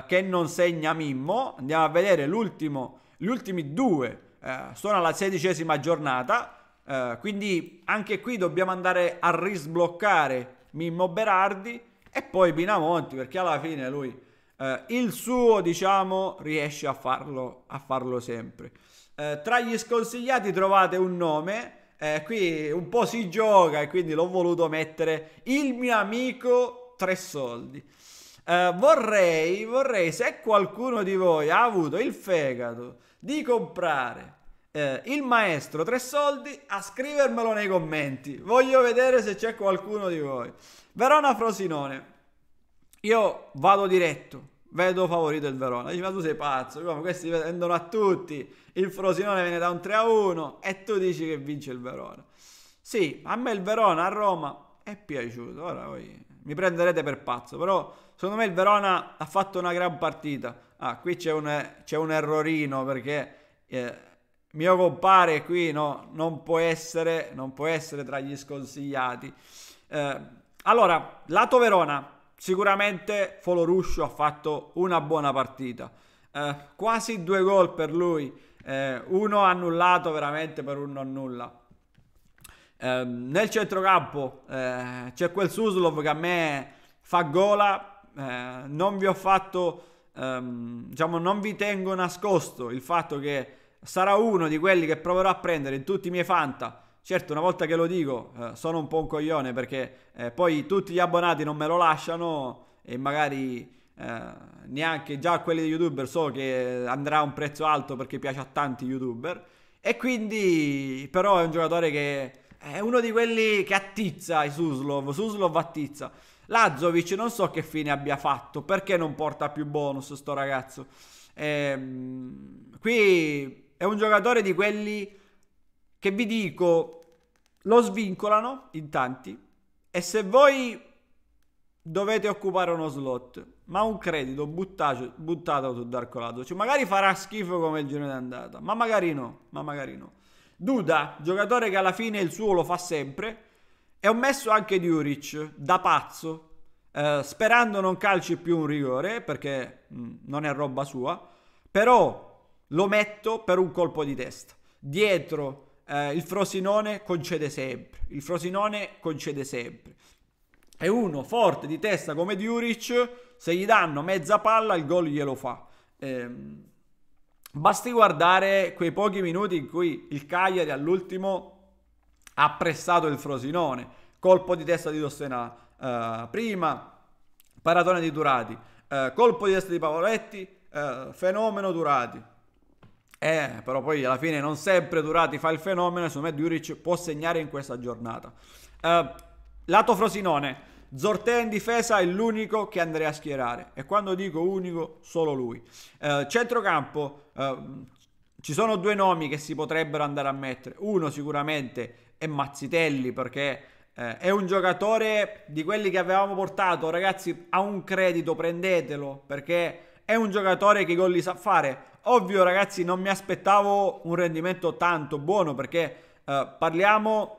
che non segna Mimmo, andiamo a vedere l'ultimo, gli ultimi due sono alla sedicesima giornata, eh, quindi anche qui dobbiamo andare a risbloccare Mimmo Berardi e poi Pinamonti perché alla fine lui uh, il suo diciamo riesce a farlo, a farlo sempre. Uh, tra gli sconsigliati trovate un nome, qui un po' si gioca e quindi l'ho voluto mettere il mio amico Tre Soldi. vorrei, vorrei se qualcuno di voi ha avuto il fegato di comprare eh, il maestro tre soldi a scrivermelo nei commenti. Voglio vedere se c'è qualcuno di voi. Verona Frosinone. Io vado diretto. Vedo favorito il Verona. Dici, ma tu sei pazzo. Come? Questi vendono a tutti. Il Frosinone viene da un 3 a 1 e tu dici che vince il Verona. Sì, a me il Verona a Roma è piaciuto. Ora voi mi prenderete per pazzo, però secondo me il Verona ha fatto una gran partita. Ah, qui c'è un, c'è un errorino perché eh, mio compare qui no, non, può essere, non può essere tra gli sconsigliati. Eh, allora, lato Verona, sicuramente Foloruscio ha fatto una buona partita. Eh, quasi due gol per lui, eh, uno annullato veramente per un non nulla. Eh, nel centrocampo eh, c'è quel Suslov che a me fa gola, eh, non vi ho fatto, ehm, diciamo, non vi tengo nascosto il fatto che sarà uno di quelli che proverò a prendere in tutti i miei Fanta. Certo, una volta che lo dico, eh, sono un po' un coglione perché eh, poi tutti gli abbonati non me lo lasciano e magari eh, neanche già quelli di youtuber so che andrà a un prezzo alto perché piace a tanti youtuber. E quindi, però, è un giocatore che è uno di quelli che attizza i Suslov. Suslov attizza. Lazzovic non so che fine abbia fatto, perché non porta più bonus sto ragazzo. Ehm, qui è un giocatore di quelli che vi dico lo svincolano in tanti e se voi dovete occupare uno slot, ma un credito buttato, buttato su Darko Lato, cioè magari farà schifo come il giro d'andata, ma magari no, ma magari no. Duda, giocatore che alla fine il suo lo fa sempre, e ho messo anche Diuric da pazzo, eh, sperando non calci più un rigore, perché mh, mm, non è roba sua, però lo metto per un colpo di testa. Dietro eh, il Frosinone concede sempre, il Frosinone concede sempre. E uno forte di testa come Diuric, se gli danno mezza palla il gol glielo fa. Ehm, basti guardare quei pochi minuti in cui il Cagliari all'ultimo ha pressato il Frosinone, colpo di testa di Dostena eh, prima, paratone di Durati, eh, colpo di testa di Pavoletti, eh, fenomeno Durati, eh, però poi alla fine non sempre Durati fa il fenomeno e secondo me Duric può segnare in questa giornata. Eh, lato Frosinone, Zortea in difesa è l'unico che andrei a schierare e quando dico unico, solo lui. Eh, centrocampo, eh, ci sono due nomi che si potrebbero andare a mettere. Uno sicuramente è Mazzitelli perché eh, è un giocatore di quelli che avevamo portato, ragazzi, ha un credito, prendetelo perché è un giocatore che i gol li sa fare. Ovvio ragazzi non mi aspettavo un rendimento tanto buono perché eh, parliamo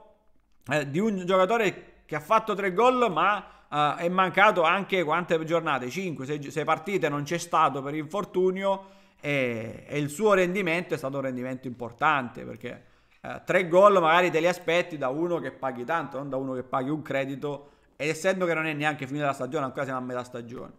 eh, di un giocatore che ha fatto tre gol ma Uh, è mancato anche quante giornate? 5, 6, 6 partite, non c'è stato per infortunio e, e, il suo rendimento è stato un rendimento importante perché uh, tre gol magari te li aspetti da uno che paghi tanto, non da uno che paghi un credito ed essendo che non è neanche finita la stagione, ancora siamo a metà stagione.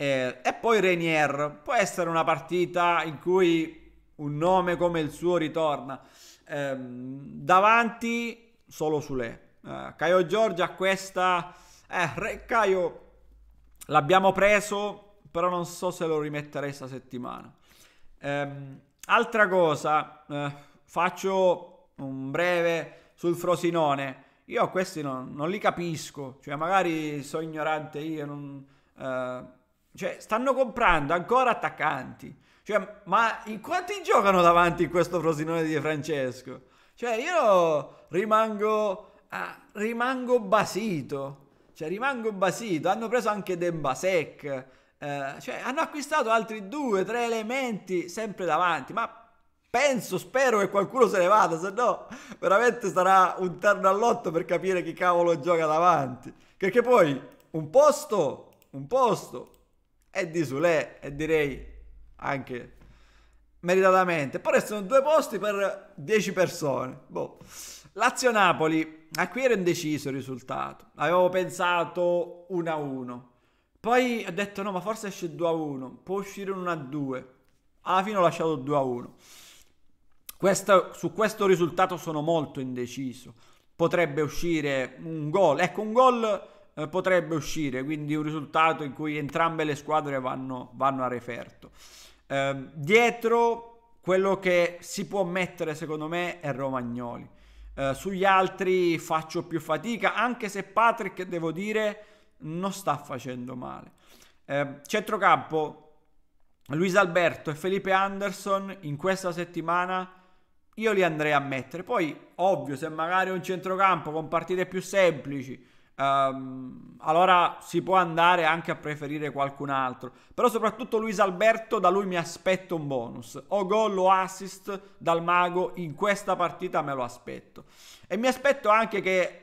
Eh, e poi Renier, può essere una partita in cui un nome come il suo ritorna. Eh, davanti solo Sule. Eh, Caio Giorgia questa... Eh, Re Caio l'abbiamo preso, però non so se lo rimetterei sta settimana. Eh, altra cosa, eh, faccio un breve sul Frosinone. Io questi non, non li capisco, cioè magari sono ignorante io, non, eh, cioè, stanno comprando ancora attaccanti. Cioè, ma in quanti giocano davanti in questo Frosinone di Francesco? Cioè, io rimango, ah, rimango basito. Cioè, rimango basito. Hanno preso anche Dembasec. Eh, cioè, hanno acquistato altri due, tre elementi sempre davanti. Ma Penso, spero che qualcuno se ne vada, se no veramente sarà un terno all'otto per capire chi cavolo gioca davanti. Perché poi un posto, un posto, e di Sule e direi anche meritatamente. Poi restano due posti per 10 persone. Boh. Lazio-Napoli, a qui era indeciso il risultato. Avevo pensato 1-1. Poi ho detto no, ma forse esce 2-1, può uscire un 1-2. Alla fine ho lasciato 2-1. Questo, su questo risultato sono molto indeciso. Potrebbe uscire un gol. Ecco, un gol eh, potrebbe uscire, quindi un risultato in cui entrambe le squadre vanno, vanno a referto. Eh, dietro quello che si può mettere secondo me è Romagnoli. Eh, sugli altri faccio più fatica, anche se Patrick, devo dire, non sta facendo male. Ehm, centrocampo, Luis Alberto e Felipe Anderson in questa settimana io li andrei a mettere. Poi, ovvio, se magari un centrocampo con partite più semplici Um, allora si può andare anche a preferire qualcun altro. Però soprattutto Luis Alberto, da lui mi aspetto un bonus. O gol o assist dal mago in questa partita me lo aspetto. E mi aspetto anche che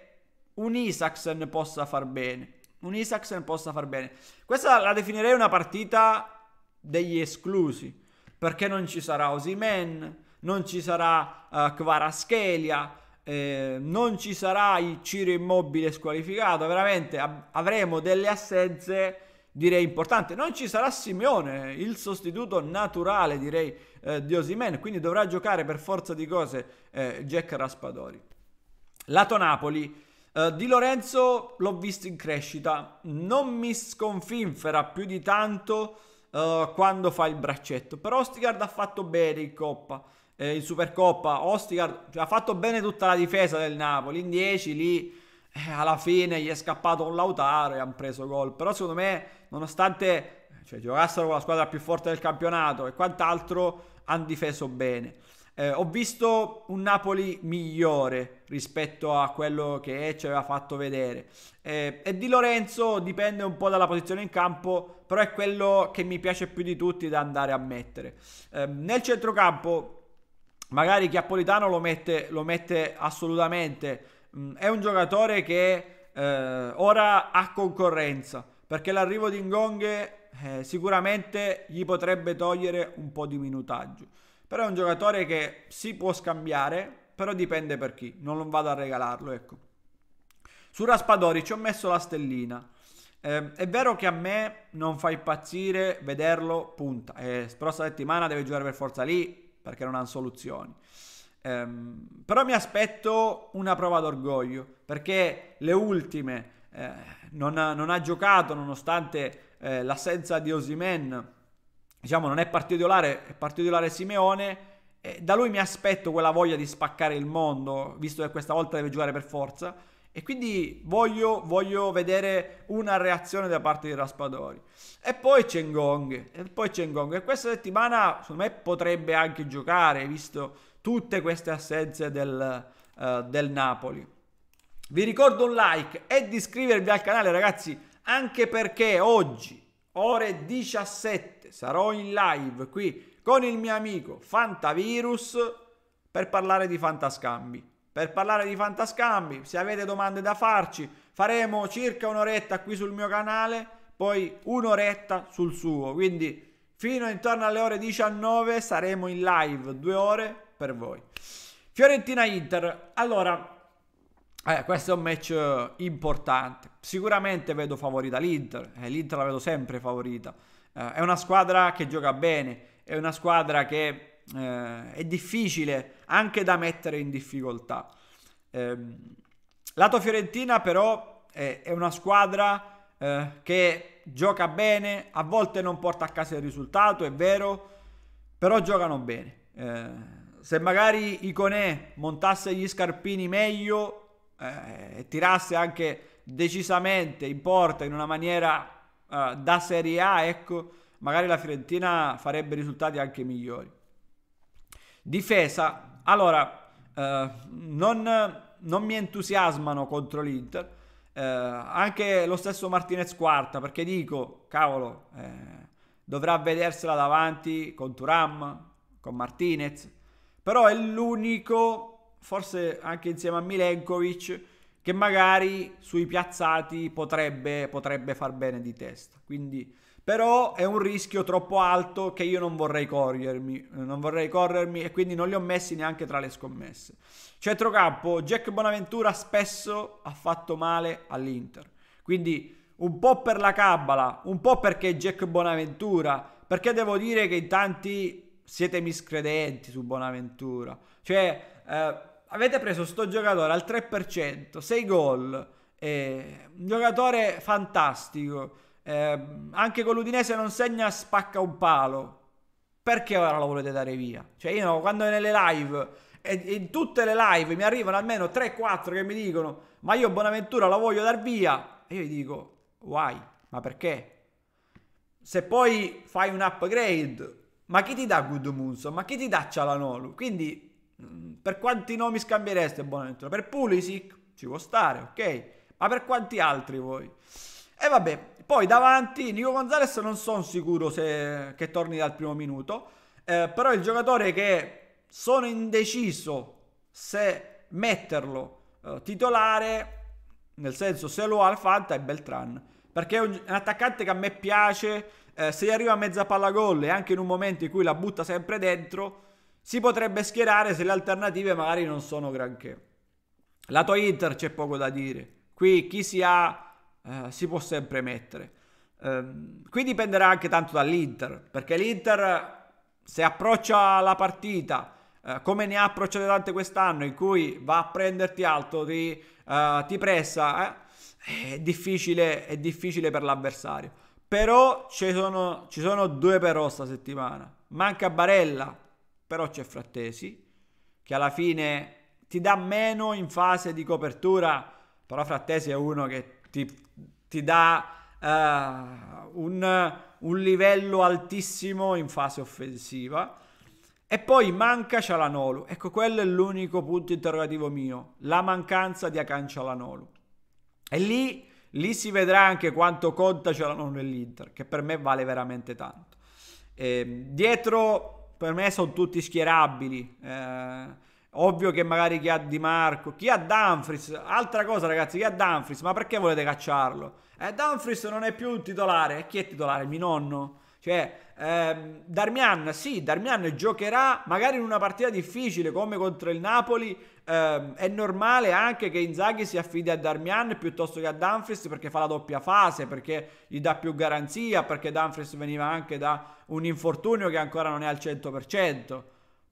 un Isaacsen possa far bene. Un Isaacsen possa far bene. Questa la definirei una partita degli esclusi. Perché non ci sarà Osimen, non ci sarà uh, eh, Kvaraskelia, eh, non ci sarà il Ciro Immobile squalificato, veramente ab- avremo delle assenze direi importanti. Non ci sarà Simeone, il sostituto naturale direi eh, di Osimen, quindi dovrà giocare per forza di cose eh, Jack Raspadori. Lato Napoli, eh, Di Lorenzo l'ho visto in crescita, non mi sconfinfera più di tanto eh, quando fa il braccetto, però Ostigard ha fatto bene in coppa eh, in Supercoppa Ostigard cioè, ha fatto bene tutta la difesa del Napoli, in 10 lì eh, alla fine gli è scappato un Lautaro e hanno preso gol, però secondo me nonostante cioè, giocassero con la squadra più forte del campionato e quant'altro hanno difeso bene. Eh, ho visto un Napoli migliore rispetto a quello che ci aveva fatto vedere. Eh, e di Lorenzo dipende un po' dalla posizione in campo, però è quello che mi piace più di tutti da andare a mettere. Eh, nel centrocampo magari Chiappolitano lo mette, lo mette assolutamente. Mm, è un giocatore che eh, ora ha concorrenza perché l'arrivo di Ngonghe eh, sicuramente gli potrebbe togliere un po' di minutaggio. Però è un giocatore che si può scambiare, però dipende per chi, non vado a regalarlo, ecco. Su Raspadori ci ho messo la stellina. Eh, è vero che a me non fa impazzire vederlo punta, eh, prossima settimana deve giocare per forza lì, perché non hanno soluzioni. Ehm, però mi aspetto una prova d'orgoglio, perché le ultime eh, non, ha, non, ha, giocato nonostante eh, l'assenza di Osimen, diciamo non è particolare, è particolare Simeone, da lui mi aspetto quella voglia di spaccare il mondo, visto che questa volta deve giocare per forza e quindi voglio, voglio, vedere una reazione da parte di Raspadori. E poi c'è Ngong. E poi c'è Ngong. E questa settimana, secondo me, potrebbe anche giocare, visto tutte queste assenze del, uh, del Napoli. Vi ricordo un like e di iscrivervi al canale, ragazzi, anche perché oggi, ore 17, sarò in live qui con il mio amico Fantavirus per parlare di fantascambi per parlare di fantascambi. Se avete domande da farci, faremo circa un'oretta qui sul mio canale, poi un'oretta sul suo. Quindi fino intorno alle ore 19 saremo in live, due ore per voi. Fiorentina-Inter. Allora, eh, questo è un match eh, importante. Sicuramente vedo favorita l'Inter, eh, l'Inter la vedo sempre favorita. Eh, è una squadra che gioca bene, è una squadra che eh, è difficile anche da mettere in difficoltà. Eh, lato Fiorentina però è, è una squadra eh, che gioca bene, a volte non porta a casa il risultato, è vero, però giocano bene eh, se magari Iconè montasse gli scarpini meglio eh, e tirasse anche decisamente in porta in una maniera eh, da Serie A, ecco, magari la Fiorentina farebbe risultati anche migliori. Difesa, allora, eh, non, non, mi entusiasmano contro l'Inter, eh, anche lo stesso Martinez quarta, perché dico, cavolo, eh, dovrà vedersela davanti con Turam, con Martinez, però è l'unico, forse anche insieme a Milenkovic, che magari sui piazzati potrebbe, potrebbe far bene di testa. Quindi però è un rischio troppo alto che io non vorrei corrermi, non vorrei corrermi e quindi non li ho messi neanche tra le scommesse. Centrocampo, Jack Bonaventura spesso ha fatto male all'Inter, quindi un po' per la cabala, un po' perché Jack Bonaventura, perché devo dire che in tanti siete miscredenti su Bonaventura, cioè eh, avete preso sto giocatore al 3%, 6 gol, eh, un giocatore fantastico eh, anche con l'Udinese non segna, spacca un palo. Perché ora lo volete dare via? Cioè io quando è nelle live, e in tutte le live mi arrivano almeno 3-4 che mi dicono ma io Bonaventura la voglio dar via. E io gli dico, why? Ma perché? Se poi fai un upgrade, ma chi ti dà Good Munson? Ma chi ti dà Cialanolu? Quindi mm, per quanti nomi scambiereste Bonaventura? Per Pulisic ci può stare, ok? Ma per quanti altri voi? E vabbè, poi davanti Nico Gonzalez non sono sicuro se, che torni dal primo minuto, eh, però il giocatore che sono indeciso se metterlo eh, titolare, nel senso se lo ha il Fanta è Beltran, perché è un, un attaccante che a me piace, eh, se gli arriva a mezza palla gol e anche in un momento in cui la butta sempre dentro, si potrebbe schierare se le alternative magari non sono granché. Lato Inter c'è poco da dire. Qui chi si ha eh, si può sempre mettere. Eh, qui dipenderà anche tanto dall'Inter, perché l'Inter se approccia la partita eh, come ne ha approcciate tante quest'anno, in cui va a prenderti alto, ti, eh, ti pressa, eh, è, difficile, è, difficile, per l'avversario. Però ci sono, ci sono due però sta settimana. Manca Barella, però c'è Frattesi, che alla fine ti dà meno in fase di copertura, però Frattesi è uno che ti, ti dà uh, un, un, livello altissimo in fase offensiva. E poi manca Cialanolu. Ecco, quello è l'unico punto interrogativo mio. La mancanza di Akan Cialanolu. E lì, lì si vedrà anche quanto conta Cialanolu nell'Inter, che per me vale veramente tanto. Eh, dietro per me sono tutti schierabili. Eh, Ovvio che magari chi ha Di Marco, chi ha Danfris, altra cosa ragazzi, chi ha Danfris, ma perché volete cacciarlo? Eh, Danfris non è più un titolare, e chi è titolare? Mi nonno? Cioè, ehm, Darmian, sì, Darmian giocherà magari in una partita difficile come contro il Napoli, ehm, è normale anche che Inzaghi si affidi a Darmian piuttosto che a Danfris perché fa la doppia fase, perché gli dà più garanzia, perché Danfris veniva anche da un infortunio che ancora non è al 100%.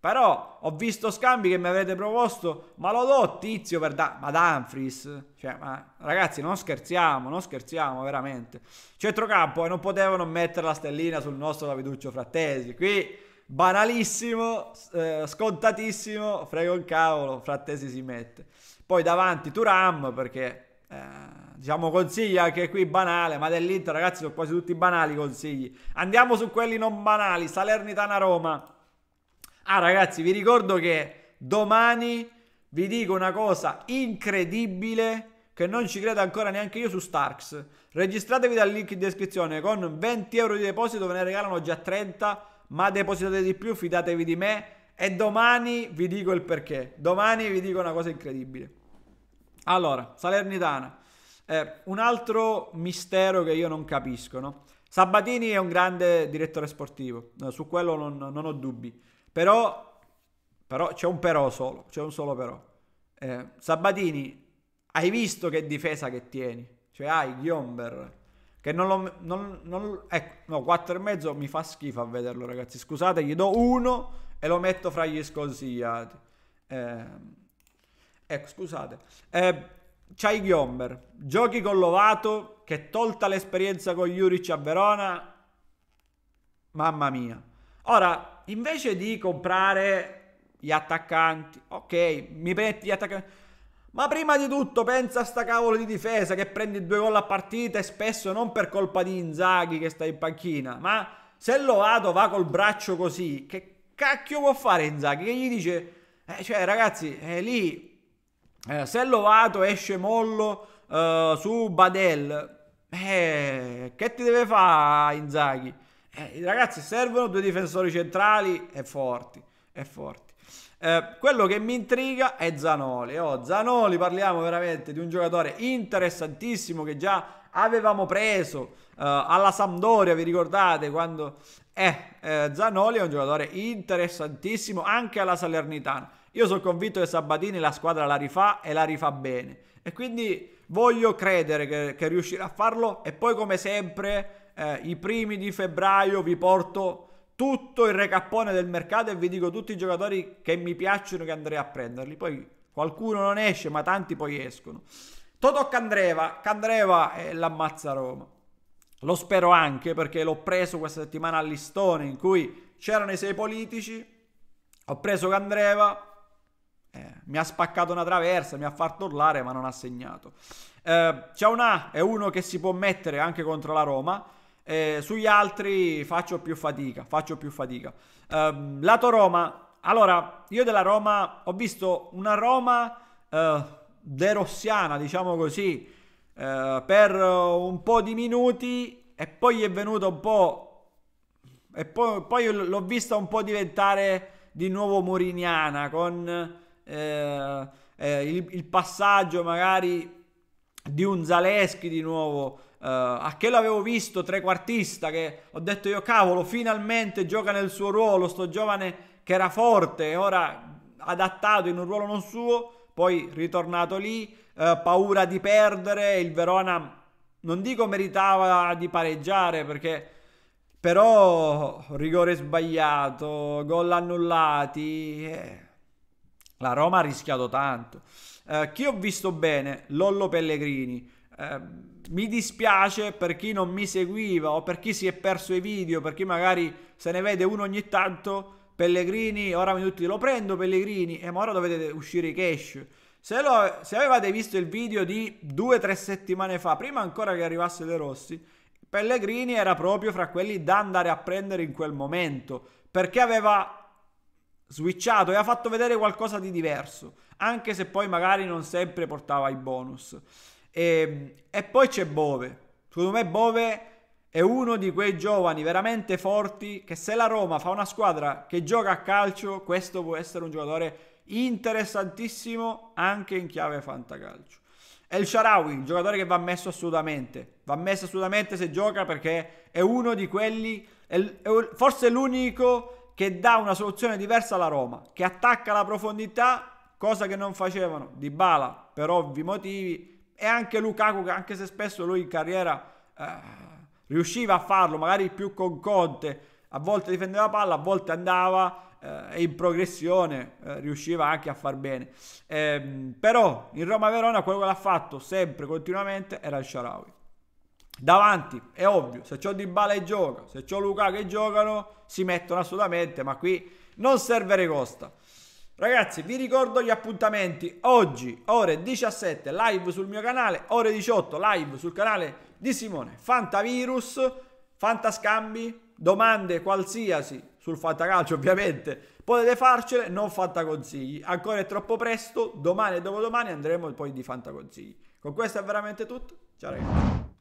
Però ho visto scambi che mi avete proposto, ma lo do tizio per da- ma Danfries. Cioè, ma ragazzi, non scherziamo, non scherziamo veramente. Centrocampo e eh, non potevano mettere la stellina sul nostro Daviduccio Frattesi. Qui banalissimo, eh, scontatissimo, frego il cavolo, Frattesi si mette. Poi davanti Turam perché eh, diciamo consigli anche qui banale, ma dell'Inter ragazzi sono quasi tutti banali consigli. Andiamo su quelli non banali, Salernitana Roma. Ah ragazzi, vi ricordo che domani vi dico una cosa incredibile che non ci credo ancora neanche io su Starks. Registratevi dal link in descrizione con 20 euro di deposito, ve ne regalano già 30, ma depositate di più, fidatevi di me e domani vi dico il perché. Domani vi dico una cosa incredibile. Allora, Salernitana. Eh, un altro mistero che io non capisco, no? Sabatini è un grande direttore sportivo, su quello non, non ho dubbi. Però, però c'è un però solo, c'è un solo però. Eh, Sabatini, hai visto che difesa che tieni? Cioè hai Ghiomber, che non lo... Non, non, ecco, no, 4 e mezzo mi fa schifo a vederlo ragazzi. Scusate, gli do uno e lo metto fra gli sconsigliati. Eh, ecco, scusate. Eh, c'hai Ghiomber, giochi con Lovato, che tolta l'esperienza con Juric a Verona, mamma mia. Ora, invece di comprare gli attaccanti, ok, mi metti gli attaccanti, ma prima di tutto pensa a sta cavolo di difesa che prendi due gol a partita e spesso non per colpa di Inzaghi che sta in panchina, ma se Lovato va col braccio così, che cacchio può fare Inzaghi? Che gli dice, eh, cioè ragazzi, è eh, lì eh, se Lovato esce mollo eh, su Badel, eh, che ti deve fare Inzaghi? Eh, ragazzi, servono due difensori centrali e forti. E forti. Eh, quello che mi intriga è Zanoli. Oh, Zanoli, parliamo veramente di un giocatore interessantissimo che già avevamo preso eh, alla Sampdoria, vi ricordate? Quando... Eh, eh, Zanoli è un giocatore interessantissimo anche alla Salernitana. Io sono convinto che Sabatini la squadra la rifà e la rifà bene. E quindi voglio credere che, che riuscirà a farlo e poi come sempre eh, i primi di febbraio vi porto tutto il recappone del mercato e vi dico tutti i giocatori che mi piacciono che andrei a prenderli. Poi qualcuno non esce, ma tanti poi escono. Totò Candreva, Candreva è eh, l'ammazza Roma. Lo spero anche perché l'ho preso questa settimana a listone in cui c'erano i sei politici. Ho preso Candreva, eh, mi ha spaccato una traversa, mi ha fatto urlare, ma non ha segnato. Eh, A, è uno che si può mettere anche contro la Roma. Eh, sugli altri faccio più fatica, faccio più fatica. Eh, lato Roma, allora io della Roma ho visto una Roma eh, de rossiana diciamo così, eh, per un po' di minuti e poi è venuto un po'... E poi, poi l'ho vista un po' diventare di nuovo moriniana con eh, eh, il, il passaggio magari di un Zaleschi di nuovo eh, a che l'avevo visto trequartista, che ho detto io cavolo, finalmente gioca nel suo ruolo, sto giovane che era forte e ora adattato in un ruolo non suo, poi ritornato lì, eh, paura di perdere, il Verona non dico meritava di pareggiare perché però rigore sbagliato, gol annullati, eh. la Roma ha rischiato tanto. Eh, chi ho visto bene? Lollo Pellegrini. Ehm, mi dispiace per chi non mi seguiva o per chi si è perso i video, per chi magari se ne vede uno ogni tanto. Pellegrini, ora mi tutti lo prendo Pellegrini, e ma ora dovete uscire i cash. Se, lo, se avevate visto il video di due o tre settimane fa, prima ancora che arrivasse De Rossi, Pellegrini era proprio fra quelli da andare a prendere in quel momento, perché aveva switchato e ha fatto vedere qualcosa di diverso, anche se poi magari non sempre portava i bonus. E, ehm, e poi c'è Bove. Secondo me Bove è uno di quei giovani veramente forti che se la Roma fa una squadra che gioca a calcio, questo può essere un giocatore interessantissimo anche in chiave fantacalcio. È il Sharawi, un giocatore che va messo assolutamente, va messo assolutamente se gioca perché è uno di quelli, è, è, forse l'unico che dà una soluzione diversa alla Roma, che attacca la profondità, cosa che non facevano Di Bala per ovvi motivi, e anche Lukaku, anche se spesso lui in carriera eh, riusciva a farlo, magari più con Conte, a volte difendeva la palla, a volte andava eh, e eh, in progressione eh, riusciva anche a far bene. Eh, però in Roma-Verona quello che l'ha fatto sempre, continuamente, era il Sharawi. Davanti, è ovvio, se c'ho Di Bala che gioca, se c'ho Luca che giocano, si mettono assolutamente, ma qui non serve Costa. Ragazzi, vi ricordo gli appuntamenti oggi ore 17 live sul mio canale, ore 18 live sul canale di Simone Fantavirus, Fantascambi, domande qualsiasi sul fantacalcio ovviamente, potete farcele, non fantaconsigli, ancora è troppo presto, domani e dopodomani andremo poi di fantaconsigli. Con questo è veramente tutto, ciao ragazzi.